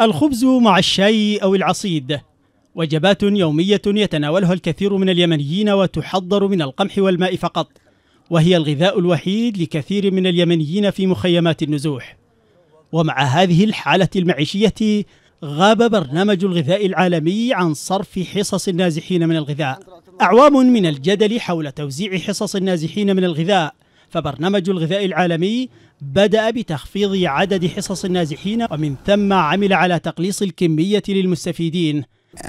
الخبز مع الشاي أو العصيد وجبات يومية يتناولها الكثير من اليمنيين وتحضر من القمح والماء فقط وهي الغذاء الوحيد لكثير من اليمنيين في مخيمات النزوح ومع هذه الحالة المعيشية غاب برنامج الغذاء العالمي عن صرف حصص النازحين من الغذاء أعوام من الجدل حول توزيع حصص النازحين من الغذاء فبرنامج الغذاء العالمي بدأ بتخفيض عدد حصص النازحين ومن ثم عمل على تقليص الكمية للمستفيدين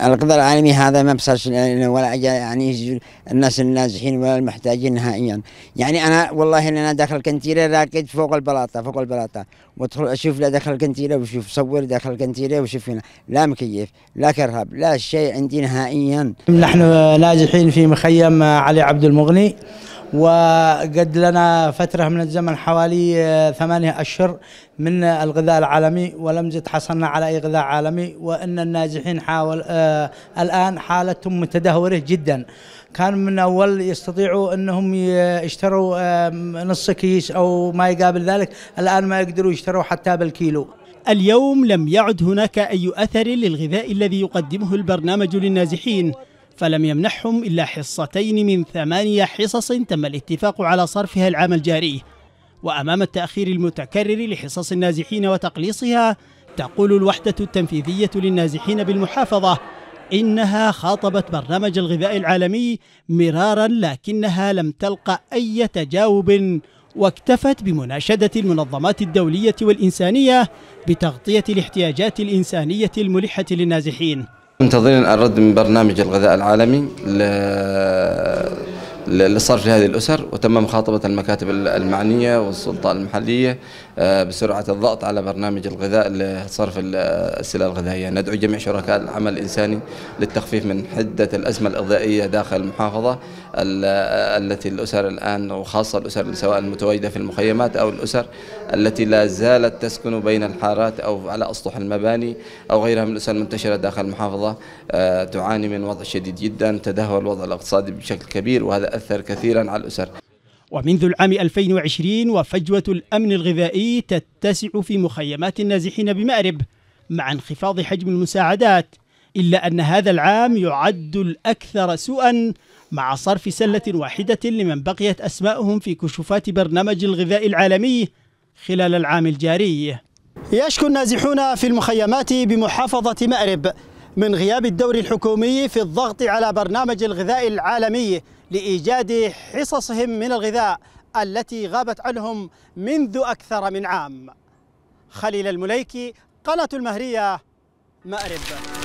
القضاء العالمي هذا ما بصرش ولا يعني الناس النازحين ولا المحتاجين نهائيا يعني انا والله إن انا داخل الكنتيره راكد فوق البلاطه فوق البلاطه وادخل اشوف لا داخل الكنتيره وشوف صور داخل الكنتيره وشوف هنا لا مكيف لا كرهب لا شيء عندي نهائيا نحن نازحين في مخيم علي عبد المغني وقد لنا فترة من الزمن حوالي آه، ثمانية أشهر من الغذاء العالمي ولم زد حصلنا على أي غذاء عالمي وأن النازحين حاول آه الآن حالتهم متدهورة جدا كان من أول يستطيعوا أنهم يشتروا آه نص كيس أو ما يقابل ذلك الآن ما يقدروا يشتروا حتى بالكيلو اليوم لم يعد هناك أي أثر للغذاء الذي يقدمه البرنامج للنازحين فلم يمنحهم إلا حصتين من ثمانية حصص تم الاتفاق على صرفها العام الجاري وأمام التأخير المتكرر لحصص النازحين وتقليصها تقول الوحدة التنفيذية للنازحين بالمحافظة إنها خاطبت برنامج الغذاء العالمي مرارا لكنها لم تلقى أي تجاوب واكتفت بمناشدة المنظمات الدولية والإنسانية بتغطية الاحتياجات الإنسانية الملحة للنازحين منتظرين الرد من برنامج الغذاء العالمي للصرف لهذه الأسر وتم مخاطبة المكاتب المعنية والسلطة المحلية آه، بسرعة الضغط على برنامج الغذاء لصرف السلع الغذائية ندعو جميع شركاء العمل الإنساني للتخفيف من حدة الأزمة الغذائية داخل المحافظة آه، التي الأسر الآن وخاصة الأسر سواء المتواجدة في المخيمات أو الأسر التي لا زالت تسكن بين الحارات أو على أسطح المباني أو غيرها من الأسر المنتشرة داخل المحافظة آه، تعاني من وضع شديد جدا تدهور الوضع الاقتصادي بشكل كبير وهذا تتأثر كثيرا على الأسر ومنذ العام 2020 وفجوة الأمن الغذائي تتسع في مخيمات النازحين بمأرب مع انخفاض حجم المساعدات إلا أن هذا العام يعد الأكثر سوءا مع صرف سلة واحدة لمن بقيت أسماءهم في كشوفات برنامج الغذاء العالمي خلال العام الجاري يشكو النازحون في المخيمات بمحافظة مأرب من غياب الدور الحكومي في الضغط على برنامج الغذاء العالمي لإيجاد حصصهم من الغذاء التي غابت عنهم منذ أكثر من عام خليل المليكي قناة المهرية مأرب